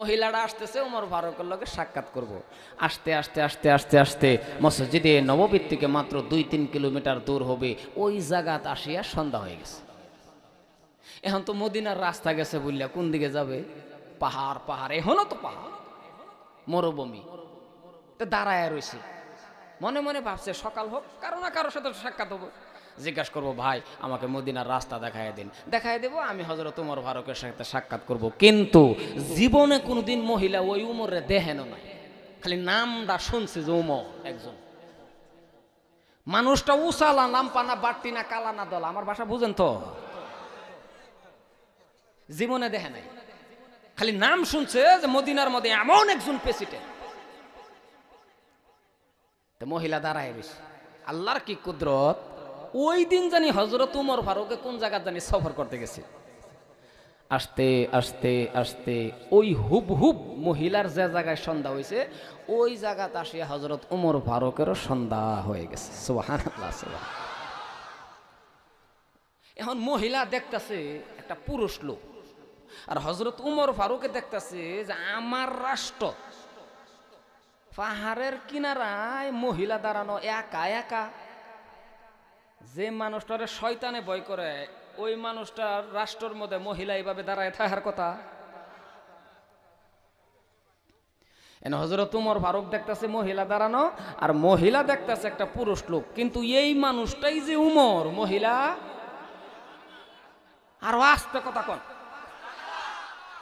মহিলারা আসতেছে উমর ফারুকের লোকে সাক্ষাৎ করব। আস্তে আস্তে আস্তে আস্তে আস্তে মসজিদে নববীর থেকে মাত্র দুই তিন কিলোমিটার দূর হবে ওই জায়গাত আসিয়া সন্ধ্যা হয়ে গেছে এখন তো মদিনার রাস্তা গেছে বললে কোন দিকে যাবে পাহাড় পাহাড় এখনো তো পাহাড় মরুভূমি তো দাঁড়ায় রয়েছে মনে মনে ভাবছে সকাল হোক কারো না কারোর সাথে সাক্ষাৎ হবো জিজ্ঞাসা করবো ভাই আমাকে মদিনার রাস্তা দেখায় দিন দেখায় দেবো আমি হজরত উমর ফারুকের সাথে সাক্ষাৎ করব কিন্তু জীবনে কোনোদিন মহিলা ওই উমরে দেহেন না খালি নামটা শুনছে যে উম একজন মানুষটা উসালা নামপানা বাড়তি না কালা না দলা আমার ভাষা বুঝেন তো জীবনে দেখে নাই খালি নাম শুনছে যে মদিনার মধ্যে এমন একজন প্রেসিডেন্ট মহিলা দাঁড়ায় বেশি আল্লাহর কি কুদরত ওই দিন জানি হজরত উমর ফারুকে কোন জায়গা জানি সফর করতে গেছে আসতে আসতে আসতে ওই হুব হুব মহিলার যে জায়গায় সন্ধ্যা হয়েছে ওই জায়গাতে আসিয়া হজরত উমর ফারুকেরও সন্ধ্যা হয়ে গেছে এখন মহিলা দেখতেছে একটা পুরুষ লোক আর হজরত উমর ফারুকে দেখতেছে যে আমার রাষ্ট্র পাহাড়ের কিনারায় মহিলা দাঁড়ানো একা একা যে মানুষটারে শয়তানে ভয় করে ওই মানুষটার রাষ্ট্রর মধ্যে মহিলা এইভাবে দাঁড়ায় থাকার কথা এন হজরত উমর ফারুক দেখতেছে মহিলা দাঁড়ানো আর মহিলা দেখতেছে একটা পুরুষ লোক কিন্তু এই মানুষটাই যে উমর মহিলা আরো আস্তে কথা কন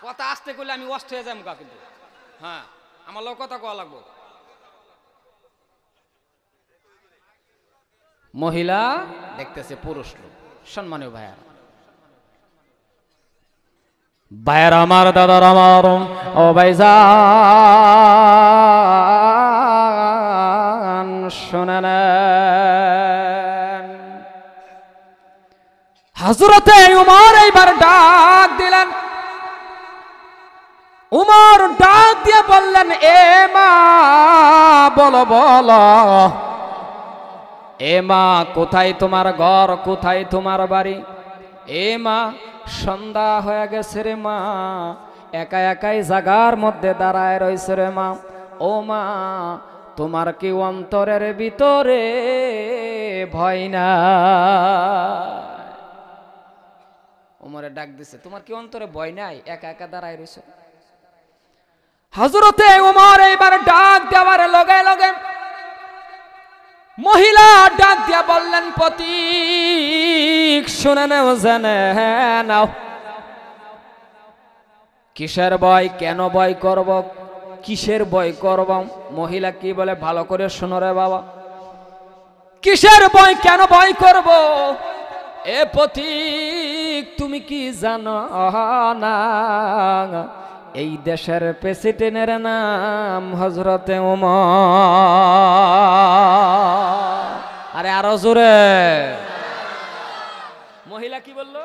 কথা আস্তে করলে আমি অস্ত হয়ে যাই কিন্তু হ্যাঁ আমার লোক কথা কওয়া লাগবো মহিলা দেখতেছে পুরুষ লোক সম্মানীয় ভাইয়ার ভাইয়ার আমার দাদার আমার ও ভাইজা শুনে হাজরতে উমার এইবার ডাক দিলেন উমর ডাক দিয়ে বললেন এ মা বলো বলো এ মা কোথায় তোমার ঘর কোথায় তোমার বাড়ি এ মা সন্ধ্যা হয়ে গেছে রে মা একা একাই জাগার মধ্যে দাঁড়ায় রয়েছে রে মা ও মা তোমার কি অন্তরের ভিতরে ভয় না ওমরে ডাক দিছে তোমার কি অন্তরে ভয় নাই একা একা দাঁড়ায় রয়েছে হাজরতে ওমর এইবার ডাক দেওয়ার মহিলা ডাক দিয়া বললেন পতি শুনে নেও জানে নাও কিসের বয় কেন বয় করব কিসের বয় করব মহিলা কি বলে ভালো করে শোনো রে বাবা কিসের বয় কেন বয় করব এ প্রতীক তুমি কি জানো না এই দেশের প্রেসিডেন্টের নাম হজরতে ওম আরে আরো জোরে মহিলা কি বললো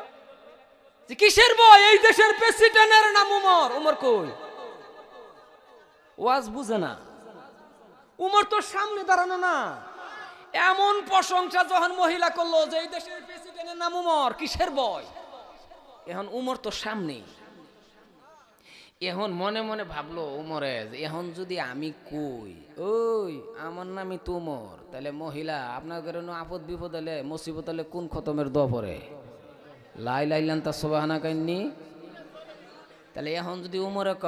কিসের বই এই দেশের প্রেসিডেন্টের নাম উমর উমর কই ওয়াজ বুঝে না উমর তো সামনে দাঁড়ানো না এমন প্রশংসা যখন মহিলা করলো যে এই দেশের প্রেসিডেন্টের নাম উমর কিসের বয় এখন উমর তো সামনেই এখন মনে মনে ভাবলো উমরে এখন যদি আমি কই ওই আমার নামই তুমর তাহলে মহিলা আপনার ঘরে আপদ বিপদ হলে মুসিবত হলে কোন খতমের দ পরে লাই লাইলেন তার সোবাহানা কাইননি তাহলে এখন যদি উমরে ক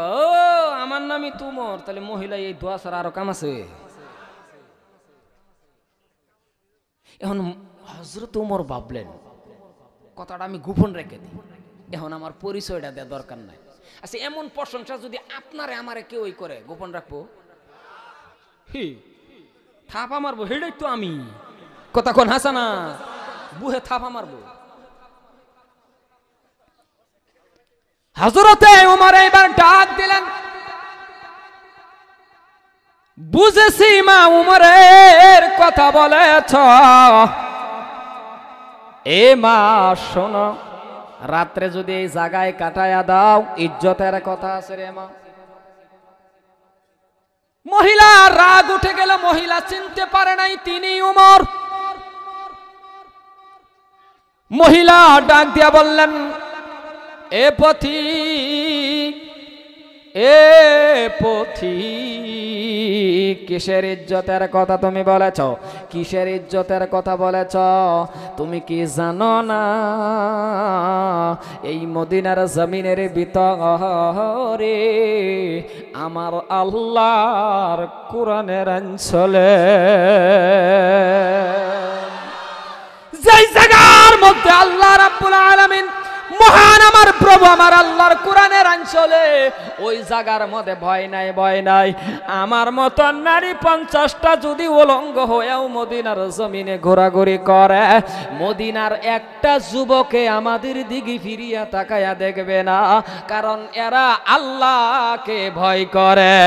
আমার নামই তুমর তাহলে মহিলা এই দোয়া ছাড়া আরো কাম আছে এখন হজরত উমর ভাবলেন কথাটা আমি গোপন রেখে দিই এখন আমার পরিচয়টা দেওয়া দরকার নাই আচ্ছা এমন প্রশংসা যদি আপনারে আমারে ওই করে গোপন রাখবো হি থাপা মারবো হেডাই তো আমি কথা কোন হাসানা বুহে থাপা মারবো হাজরতে উমার এবার ডাক দিলেন বুঝেছি মা উমরের কথা বলেছ এ মা শোনো রাত্রে যদি এই জায়গায় কাটায়া দাও ইজ্জতের কথা আছে রে মা মহিলা রাগ উঠে গেল মহিলা চিনতে পারে নাই তিনি উমর মহিলা ডাক দিয়া বললেন এ পথি এ পথি কিসের ইজ্জতের কথা তুমি বলেছ কিসের ইজ্জতের কথা বলেছ তুমি কি জানো না এই মদিনার জমিনের ভিতরে আমার আল্লাহর কোরআনের অঞ্চলে যেই জায়গার মধ্যে আল্লাহ রাব্বুল আলামিন মহান আমার প্রভু আমার আল্লাহর কোরআনের আঞ্চলে ওই জায়গার মধ্যে ভয় নাই ভয় নাই আমার মতন নারী পঞ্চাশটা যদি উলঙ্গ হয়েও মদিনার জমিনে ঘোরাঘুরি করে মদিনার একটা যুবকে আমাদের দিকে ফিরিয়া তাকায়া দেখবে না কারণ এরা আল্লাহকে ভয় করে